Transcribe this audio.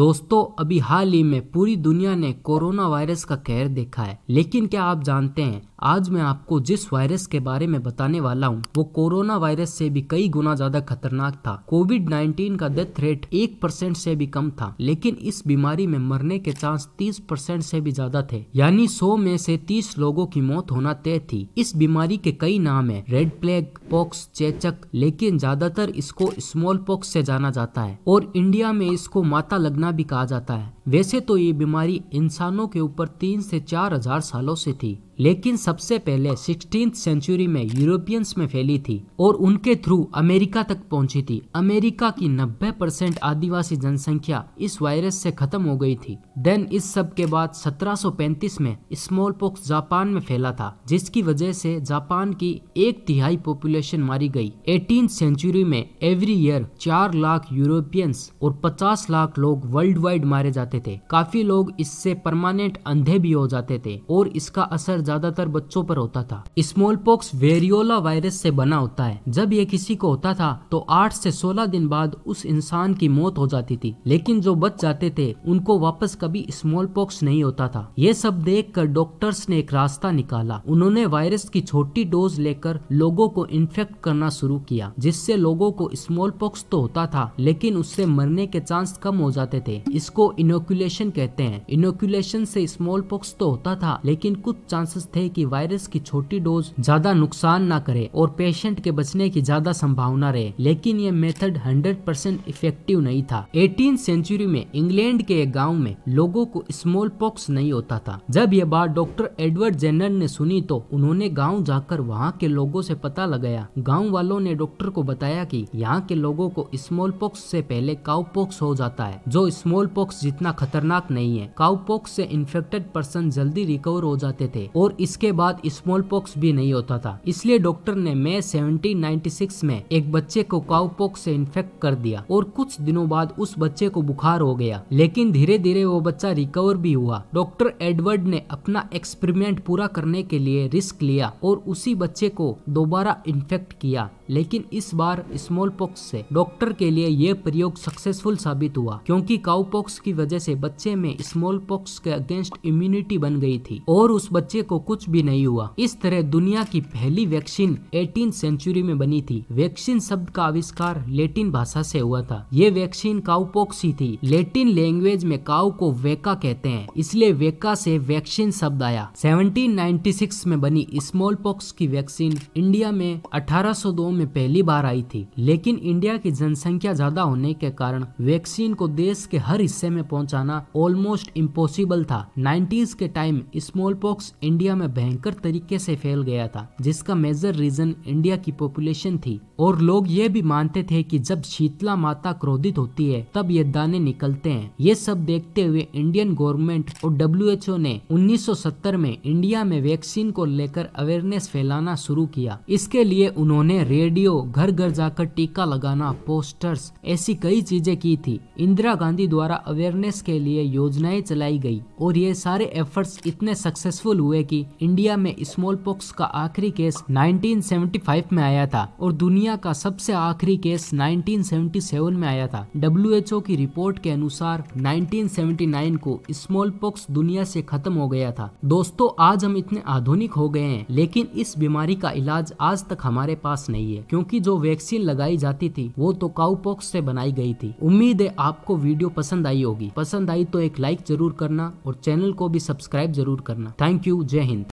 दोस्तों अभी हाल ही में पूरी दुनिया ने कोरोना वायरस का कहर देखा है लेकिन क्या आप जानते हैं आज मैं आपको जिस वायरस के बारे में बताने वाला हूँ वो कोरोना वायरस से भी कई गुना ज्यादा खतरनाक था कोविड 19 का डेथ रेट एक परसेंट से भी कम था लेकिन इस बीमारी में मरने के चांस 30 परसेंट से भी ज्यादा थे यानी 100 में से 30 लोगों की मौत होना तय थी इस बीमारी के कई नाम है रेड प्लेग पॉक्स चेचक लेकिन ज्यादातर इसको स्मॉल पॉक्स से जाना जाता है और इंडिया में इसको माता लगना भी कहा जाता है वैसे तो ये बीमारी इंसानों के ऊपर तीन से चार हजार सालों से थी लेकिन सबसे पहले सिक्सटीन सेंचुरी में यूरोपियंस में फैली थी और उनके थ्रू अमेरिका तक पहुंची थी अमेरिका की 90 परसेंट आदिवासी जनसंख्या इस वायरस से खत्म हो गई थी देन इस सब के बाद 1735 में स्मॉल पॉक्स जापान में फैला था जिसकी वजह से जापान की एक तिहाई पॉपुलेशन मारी गई एटीन सेंचुरी में एवरी ईयर चार लाख यूरोपियंस और पचास लाख लोग वर्ल्ड वाइड मारे जाते थे काफी लोग इससे परमानेंट अंधे भी हो जाते थे और इसका असर ज्यादातर बच्चों पर होता था स्मॉल पॉक्स वेरियोला वायरस से बना होता है जब ये किसी को होता था तो आठ से सोलह दिन बाद उस इंसान की मौत हो जाती थी लेकिन जो बच जाते थे उनको वापस कभी स्मॉल पॉक्स नहीं होता था ये सब देख कर डॉक्टर्स ने एक रास्ता निकाला उन्होंने वायरस की छोटी डोज लेकर लोगो को इन्फेक्ट करना शुरू किया जिससे लोगो को स्मॉल पॉक्स तो होता था लेकिन उससे मरने के चांस कम हो जाते थे इसको इनोकुलेशन कहते हैं इनोकुलेशन से स्मॉल पॉक्स तो होता था लेकिन कुछ चांसेस चांसेस थे कि वायरस की छोटी डोज ज्यादा नुकसान ना करे और पेशेंट के बचने की ज्यादा संभावना रहे लेकिन यह मेथड 100 परसेंट इफेक्टिव नहीं था एटीन सेंचुरी में इंग्लैंड के एक गाँव में लोगों को स्मॉल पॉक्स नहीं होता था जब यह बात डॉक्टर एडवर्ड जेनर ने सुनी तो उन्होंने गाँव जाकर वहाँ के लोगों ऐसी पता लगाया गाँव वालों ने डॉक्टर को बताया की यहाँ के लोगों को स्मॉल पॉक्स से पहले काउ पॉक्स हो जाता है जो स्मॉल पॉक्स जितना खतरनाक नहीं है काउ पॉक्स से इन्फेक्टेड पर्सन जल्दी रिकवर हो जाते थे और और इसके बाद स्मॉल पॉक्स भी नहीं होता था इसलिए डॉक्टर ने मई 1796 में एक बच्चे को काउ पॉक्स से इन्फेक्ट कर दिया और कुछ दिनों बाद उस बच्चे को बुखार हो गया लेकिन धीरे धीरे वो बच्चा रिकवर भी हुआ डॉक्टर एडवर्ड ने अपना एक्सपेरिमेंट पूरा करने के लिए रिस्क लिया और उसी बच्चे को दोबारा इन्फेक्ट किया लेकिन इस बार स्मॉल पॉक्स से डॉक्टर के लिए यह प्रयोग सक्सेसफुल साबित हुआ क्योंकि काउ पॉक्स की वजह से बच्चे में स्मॉल पॉक्स के अगेंस्ट इम्यूनिटी बन गई थी और उस बच्चे को कुछ भी नहीं हुआ इस तरह दुनिया की पहली वैक्सीन एटीन सेंचुरी में बनी थी वैक्सीन शब्द का आविष्कार लेटिन भाषा से हुआ था ये वैक्सीन काउपोक्सी थी लेटिन लैंग्वेज में काउ को वेका कहते हैं इसलिए वेका से वैक्सीन शब्द आया 1796 में बनी स्मॉल पॉक्स की वैक्सीन इंडिया में 1802 में पहली बार आई थी लेकिन इंडिया की जनसंख्या ज्यादा होने के कारण वैक्सीन को देश के हर हिस्से में पहुंचाना ऑलमोस्ट इम्पोसिबल था नाइन्टीज के time smallpox India India में भयंकर तरीके से फैल गया था जिसका मेजर रीजन इंडिया की पॉपुलेशन थी और लोग ये भी मानते थे कि जब शीतला माता क्रोधित होती है तब ये दाने निकलते हैं ये सब देखते हुए इंडियन गवर्नमेंट और डब्ल्यू ने 1970 में इंडिया में वैक्सीन को लेकर अवेयरनेस फैलाना शुरू किया इसके लिए उन्होंने रेडियो घर घर जाकर टीका लगाना पोस्टर्स ऐसी कई चीजें की थी इंदिरा गांधी द्वारा अवेयरनेस के लिए योजनाएं चलाई गई और ये सारे एफर्ट्स इतने सक्सेसफुल हुए कि इंडिया में स्मॉल पॉक्स का आखिरी केस 1975 में आया था और दुनिया का सबसे आखिरी केस 1977 में आया था डब्ल्यू की रिपोर्ट के अनुसार 1979 को स्मॉल पॉक्स दुनिया से खत्म हो गया था दोस्तों आज हम इतने आधुनिक हो गए हैं लेकिन इस बीमारी का इलाज आज तक हमारे पास नहीं है क्योंकि जो वैक्सीन लगाई जाती थी वो तो काउपॉक्स से बनाई गई थी उम्मीद है आपको वीडियो पसंद आई होगी पसंद आई तो एक लाइक जरूर करना और चैनल को भी सब्सक्राइब जरूर करना थैंक यू जय जय हिंद